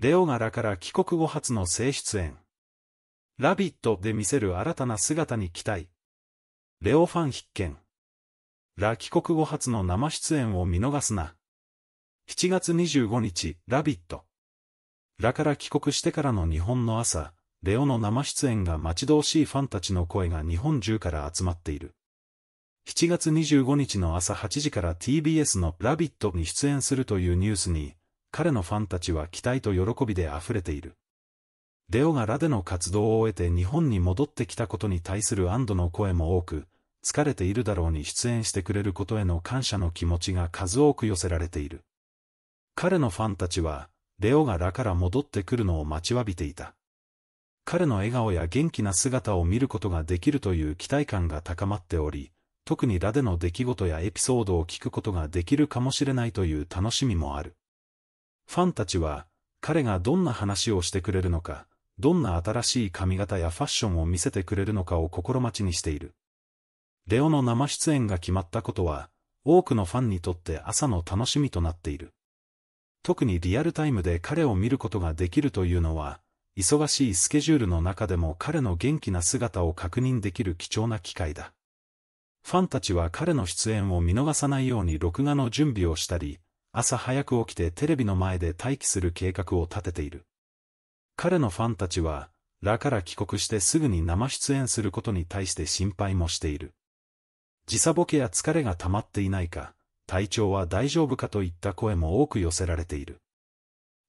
レオラから帰国後初の性出演。ラビットで見せる新たな姿に期待。レオファン必見。ラ帰国後初の生出演を見逃すな。7月25日、ラビット。ラから帰国してからの日本の朝、レオの生出演が待ち遠しいファンたちの声が日本中から集まっている。7月25日の朝8時から TBS のラビットに出演するというニュースに、彼のファンたちは期待と喜びで溢れている。デオがラでの活動を終えて日本に戻ってきたことに対する安堵の声も多く、疲れているだろうに出演してくれることへの感謝の気持ちが数多く寄せられている。彼のファンたちは、レオがラから戻ってくるのを待ちわびていた。彼の笑顔や元気な姿を見ることができるという期待感が高まっており、特にラでの出来事やエピソードを聞くことができるかもしれないという楽しみもある。ファンたちは、彼がどんな話をしてくれるのか、どんな新しい髪型やファッションを見せてくれるのかを心待ちにしている。レオの生出演が決まったことは、多くのファンにとって朝の楽しみとなっている。特にリアルタイムで彼を見ることができるというのは、忙しいスケジュールの中でも彼の元気な姿を確認できる貴重な機会だ。ファンたちは彼の出演を見逃さないように録画の準備をしたり、朝早く起きてテレビの前で待機する計画を立てている。彼のファンたちは、ラから帰国してすぐに生出演することに対して心配もしている。時差ボケや疲れが溜まっていないか、体調は大丈夫かといった声も多く寄せられている。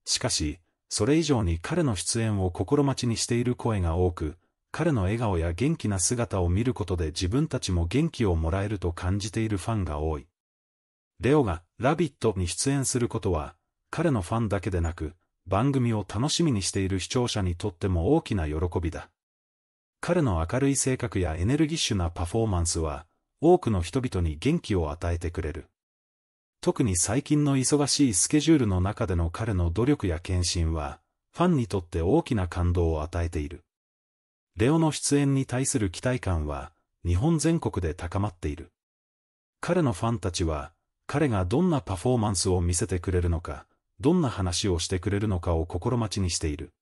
しかし、それ以上に彼の出演を心待ちにしている声が多く、彼の笑顔や元気な姿を見ることで自分たちも元気をもらえると感じているファンが多い。レオが、ラビットに出演することは、彼のファンだけでなく、番組を楽しみにしている視聴者にとっても大きな喜びだ。彼の明るい性格やエネルギッシュなパフォーマンスは、多くの人々に元気を与えてくれる。特に最近の忙しいスケジュールの中での彼の努力や献身は、ファンにとって大きな感動を与えている。レオの出演に対する期待感は、日本全国で高まっている。彼のファンたちは、彼がどんなパフォーマンスを見せてくれるのか、どんな話をしてくれるのかを心待ちにしている。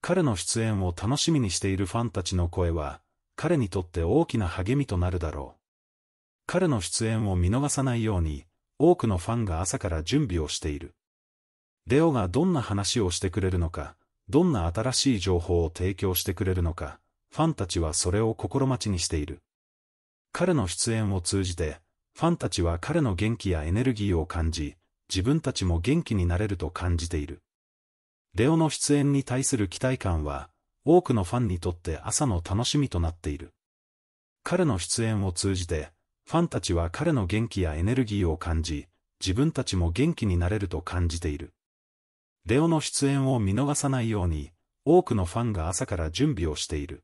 彼の出演を楽しみにしているファンたちの声は、彼にとって大きな励みとなるだろう。彼の出演を見逃さないように、多くのファンが朝から準備をしている。レオがどんな話をしてくれるのか、どんな新しい情報を提供してくれるのか、ファンたちはそれを心待ちにしている。彼の出演を通じて、ファンたちは彼の元気やエネルギーを感じ、自分たちも元気になれると感じている。レオの出演に対する期待感は、多くのファンにとって朝の楽しみとなっている。彼の出演を通じて、ファンたちは彼の元気やエネルギーを感じ、自分たちも元気になれると感じている。レオの出演を見逃さないように、多くのファンが朝から準備をしている。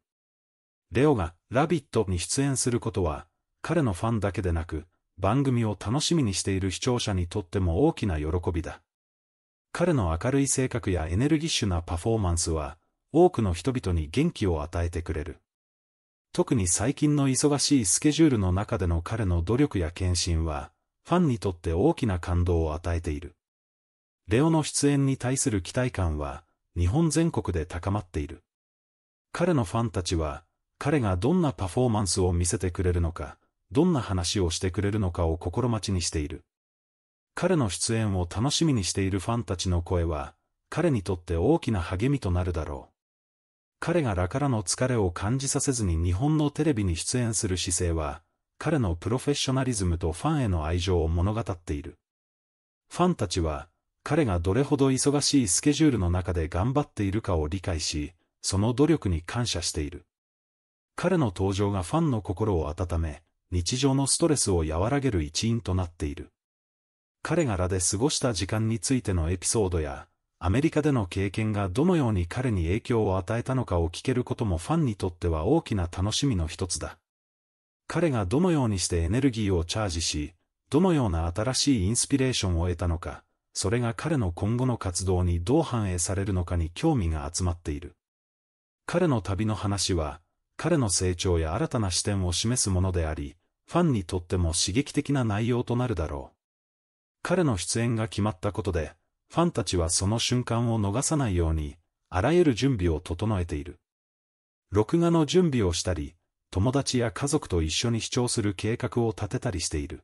レオが、ラビットに出演することは、彼のファンだけでなく、番組を楽しみにしている視聴者にとっても大きな喜びだ。彼の明るい性格やエネルギッシュなパフォーマンスは、多くの人々に元気を与えてくれる。特に最近の忙しいスケジュールの中での彼の努力や献身は、ファンにとって大きな感動を与えている。レオの出演に対する期待感は、日本全国で高まっている。彼のファンたちは、彼がどんなパフォーマンスを見せてくれるのか、どんな話をしてくれるのかを心待ちにしている。彼の出演を楽しみにしているファンたちの声は、彼にとって大きな励みとなるだろう。彼がラからの疲れを感じさせずに日本のテレビに出演する姿勢は、彼のプロフェッショナリズムとファンへの愛情を物語っている。ファンたちは、彼がどれほど忙しいスケジュールの中で頑張っているかを理解し、その努力に感謝している。彼の登場がファンの心を温め、日常のストレスを和らげる一因となっている。彼がラで過ごした時間についてのエピソードや、アメリカでの経験がどのように彼に影響を与えたのかを聞けることもファンにとっては大きな楽しみの一つだ。彼がどのようにしてエネルギーをチャージし、どのような新しいインスピレーションを得たのか、それが彼の今後の活動にどう反映されるのかに興味が集まっている。彼の旅の話は、彼の成長や新たな視点を示すものであり、ファンにとっても刺激的な内容となるだろう。彼の出演が決まったことで、ファンたちはその瞬間を逃さないように、あらゆる準備を整えている。録画の準備をしたり、友達や家族と一緒に視聴する計画を立てたりしている。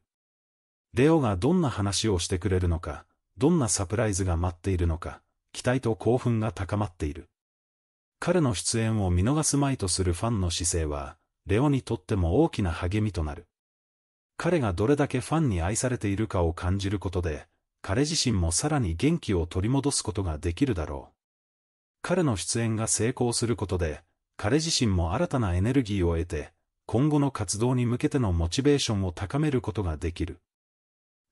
レオがどんな話をしてくれるのか、どんなサプライズが待っているのか、期待と興奮が高まっている。彼の出演を見逃すまいとするファンの姿勢は、レオにとっても大きな励みとなる。彼がどれだけファンに愛されているかを感じることで、彼自身もさらに元気を取り戻すことができるだろう。彼の出演が成功することで、彼自身も新たなエネルギーを得て、今後の活動に向けてのモチベーションを高めることができる。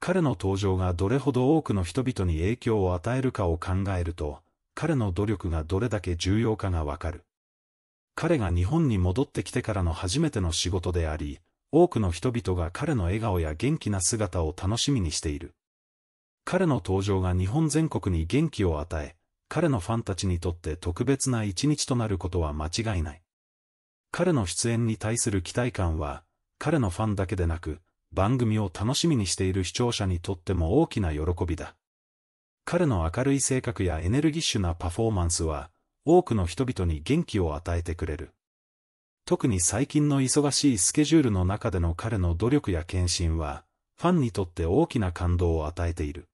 彼の登場がどれほど多くの人々に影響を与えるかを考えると、彼の努力がどれだけ重要かがわかる。彼が日本に戻ってきてからの初めての仕事であり、多くの人々が彼の笑顔や元気な姿を楽しみにしている。彼の登場が日本全国に元気を与え、彼のファンたちにとって特別な一日となることは間違いない。彼の出演に対する期待感は、彼のファンだけでなく、番組を楽しみにしている視聴者にとっても大きな喜びだ。彼の明るい性格やエネルギッシュなパフォーマンスは、多くの人々に元気を与えてくれる。特に最近の忙しいスケジュールの中での彼の努力や献身は、ファンにとって大きな感動を与えている。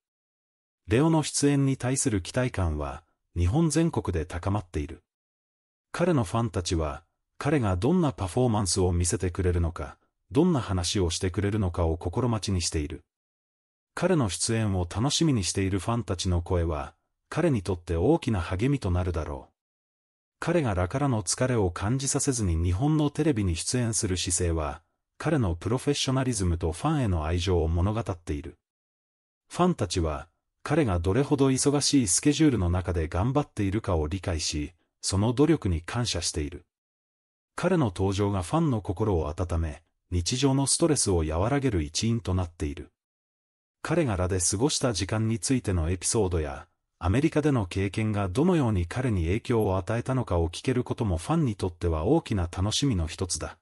レオの出演に対する期待感は、日本全国で高まっている。彼のファンたちは、彼がどんなパフォーマンスを見せてくれるのか、どんな話をしてくれるのかを心待ちにしている。彼の出演を楽しみにしているファンたちの声は、彼にとって大きな励みとなるだろう。彼がらからの疲れを感じさせずに日本のテレビに出演する姿勢は、彼のプロフェッショナリズムとファンへの愛情を物語っている。ファンたちは、彼がどれほど忙しいスケジュールの中で頑張っているかを理解し、その努力に感謝している。彼の登場がファンの心を温め、日常のストレスを和らげる一因となっている。彼がらで過ごした時間についてのエピソードや、アメリカでの経験がどのように彼に影響を与えたのかを聞けることもファンにとっては大きな楽しみの一つだ。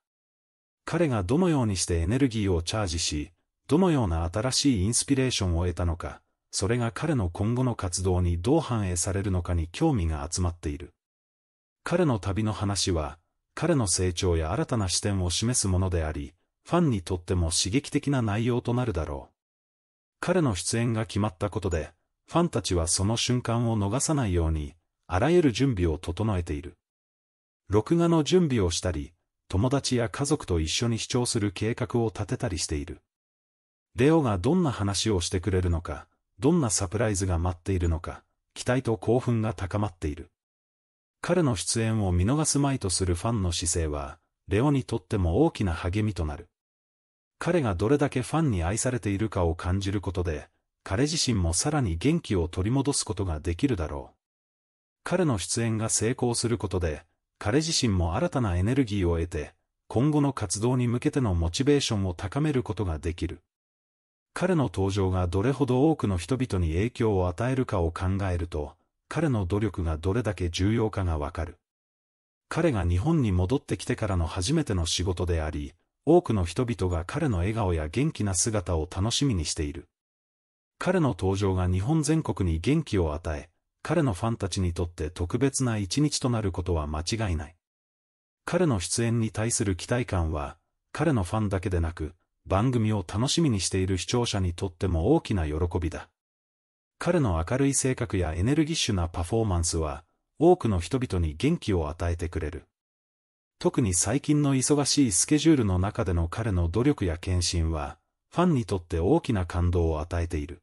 彼がどのようにしてエネルギーをチャージし、どのような新しいインスピレーションを得たのか、それが彼の今後の活動にどう反映されるのかに興味が集まっている。彼の旅の話は、彼の成長や新たな視点を示すものであり、ファンにとっても刺激的な内容となるだろう。彼の出演が決まったことで、ファンたちはその瞬間を逃さないように、あらゆる準備を整えている。録画の準備をしたり、友達や家族と一緒に視聴する計画を立てたりしている。レオがどんな話をしてくれるのか、どんなサプライズが待っているのか、期待と興奮が高まっている。彼の出演を見逃すまいとするファンの姿勢は、レオにとっても大きな励みとなる。彼がどれだけファンに愛されているかを感じることで、彼自身もさらに元気を取り戻すことができるだろう。彼の出演が成功することで、彼自身も新たなエネルギーを得て、今後の活動に向けてのモチベーションを高めることができる。彼の登場がどれほど多くの人々に影響を与えるかを考えると、彼の努力がどれだけ重要かがわかる。彼が日本に戻ってきてからの初めての仕事であり、多くの人々が彼の笑顔や元気な姿を楽しみにしている。彼の登場が日本全国に元気を与え、彼のファンたちにとって特別な一日となることは間違いない。彼の出演に対する期待感は、彼のファンだけでなく、番組を楽しみにしている視聴者にとっても大きな喜びだ。彼の明るい性格やエネルギッシュなパフォーマンスは、多くの人々に元気を与えてくれる。特に最近の忙しいスケジュールの中での彼の努力や献身は、ファンにとって大きな感動を与えている。